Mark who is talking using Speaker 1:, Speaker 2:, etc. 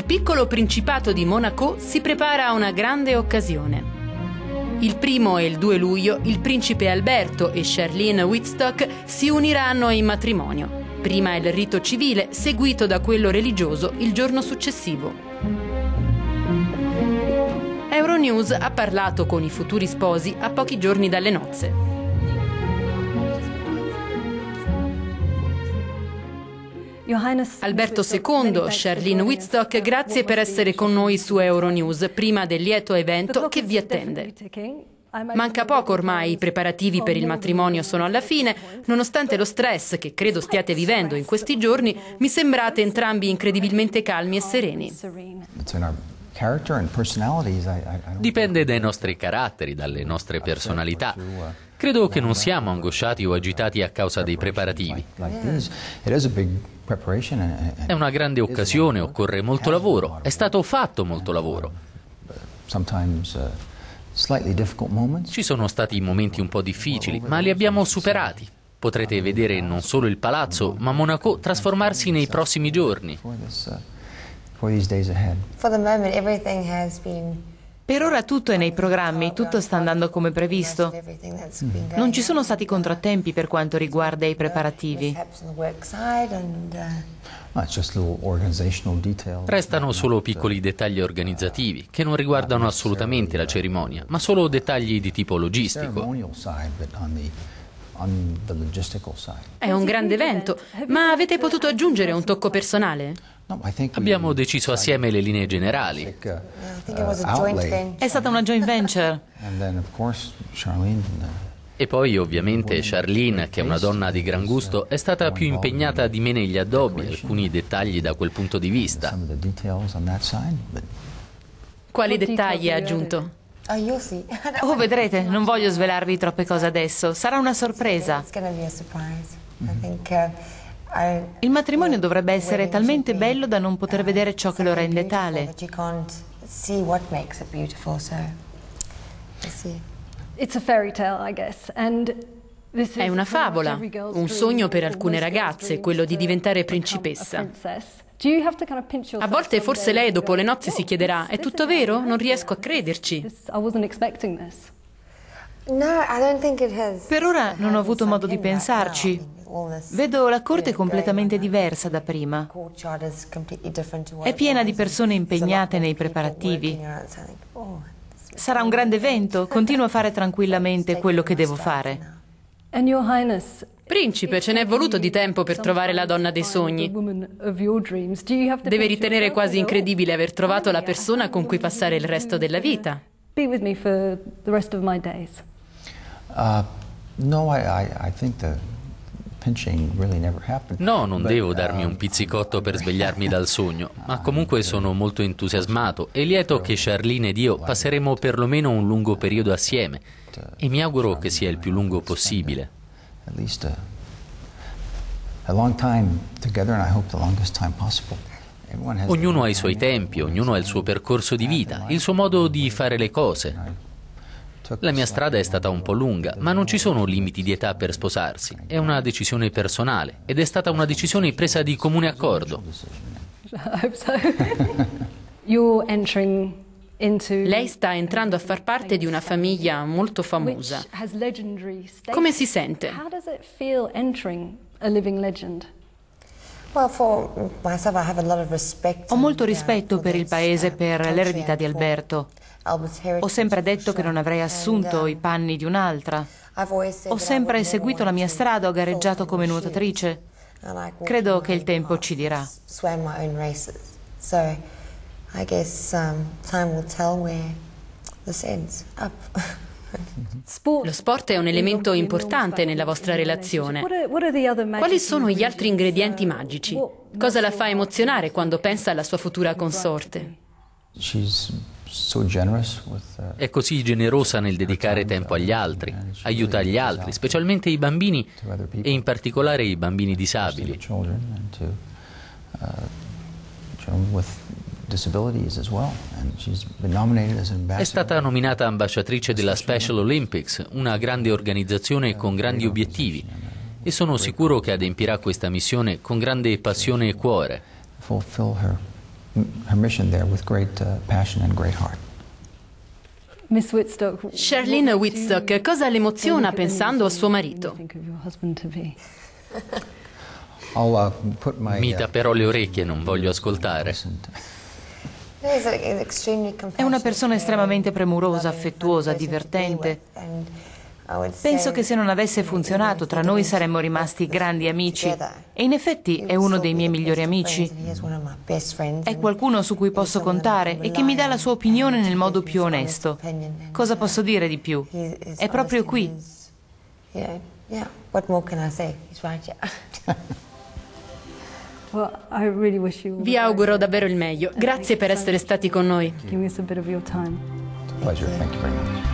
Speaker 1: il piccolo principato di Monaco si prepara a una grande occasione. Il primo e il 2 luglio il principe Alberto e Charlene Whitstock si uniranno in matrimonio. Prima il rito civile, seguito da quello religioso il giorno successivo. Euronews ha parlato con i futuri sposi a pochi giorni dalle nozze. Alberto II, Charlene Whitstock, grazie per essere con noi su Euronews, prima del lieto evento che vi attende. Manca poco ormai, i preparativi per il matrimonio sono alla fine, nonostante lo stress che credo stiate vivendo in questi giorni, mi sembrate entrambi incredibilmente calmi e sereni.
Speaker 2: Dipende dai nostri caratteri, dalle nostre personalità. Uh, Credo che non siamo angosciati o agitati a causa dei preparativi. È una grande occasione, occorre molto lavoro, è stato fatto molto lavoro. Uh, Ci sono stati momenti un po' difficili, ma li abbiamo superati. Potrete vedere non solo il palazzo, ma Monaco trasformarsi nei prossimi giorni. For uh, the
Speaker 3: moment everything has been per ora tutto è nei programmi, tutto sta andando come previsto. Non ci sono stati contrattempi per quanto riguarda i preparativi.
Speaker 2: Ah, Restano solo piccoli dettagli organizzativi che non riguardano assolutamente la cerimonia, ma solo dettagli di tipo logistico. È un grande
Speaker 1: evento, ma avete potuto aggiungere un tocco personale?
Speaker 2: Abbiamo deciso assieme le linee generali. Uh,
Speaker 1: è stata una joint venture.
Speaker 2: Uh, e poi ovviamente Charlene, che è una donna di gran uh, gusto, è stata più impegnata di me negli addobbi, alcuni dettagli da quel punto di vista.
Speaker 3: Quali dettagli ha aggiunto? Ah, oh, vedrete, non voglio svelarvi troppe cose adesso, sarà una sorpresa. Mm-hmm. Il matrimonio dovrebbe essere talmente bello da non poter vedere ciò che lo rende tale.
Speaker 1: È una favola, un sogno per alcune ragazze, quello di diventare principessa. A volte forse lei dopo le nozze si chiederà, è tutto vero? Non riesco a crederci. Per ora non ho avuto modo di pensarci, Vedo
Speaker 3: la corte completamente um, diversa da prima. È piena di persone impegnate nei preparativi. Oh, Sarà un grande evento, continuo a fare tranquillamente quello che devo fare.
Speaker 1: Principe, ce n'è voluto di tempo per trovare la donna dei sogni. Deve ritenere quasi incredibile aver trovato la persona con cui passare il resto della vita. Uh,
Speaker 2: no, I, I, I No, non devo darmi um, un pizzicotto per svegliarmi dal sogno, ma comunque sono molto entusiasmato e lieto che Charlene ed io passeremo perlomeno un lungo periodo assieme e mi auguro che sia il più lungo possibile. Uh, ognuno ha i suoi tempi, ognuno ha il suo percorso di vita, il suo modo di fare le cose. La mia strada è stata un po' lunga, ma non ci sono limiti di età per sposarsi. È una decisione personale ed è stata una decisione presa di comune accordo.
Speaker 1: Lei sta entrando a far parte di una famiglia molto famosa. Come si sente?
Speaker 3: Ho molto rispetto per il paese e per l'eredità di Alberto. Ho sempre detto che non avrei assunto um, i panni di un'altra. Ho sempre seguito la mia strada, ho gareggiato come nuotatrice. Credo che il tempo ci dirà. Um,
Speaker 1: Lo sport è un elemento importante nella vostra relazione. Quali sono gli altri ingredienti magici? Cosa la fa emozionare quando pensa alla sua futura consorte?
Speaker 2: Uh, È così generosa nel dedicare tempo agli altri, aiuta gli altri, specialmente i bambini e in particolare i bambini disabili. Uh, È stata nominata ambasciatrice della Special Olympics, una grande organizzazione con grandi obiettivi, e sono sicuro che adempirà questa missione con grande passione e cuore her mission there with great uh, passion and great heart.
Speaker 1: Charlene Whitstock, cosa l'emoziona pensando a suo marito?
Speaker 3: Uh, Mi uh,
Speaker 2: però le orecchie, non voglio ascoltare.
Speaker 3: È una persona estremamente premurosa, affettuosa, divertente. Ah, Penso che se non avesse funzionato tra noi saremmo rimasti grandi amici e in effetti è uno dei miei migliori amici. È qualcuno su cui posso contare e che mi dà la sua opinione nel modo più onesto. Cosa posso dire di più? È
Speaker 1: proprio qui. Vi auguro davvero il meglio. Grazie per essere stati con noi.
Speaker 2: Pleasure, thank you very much.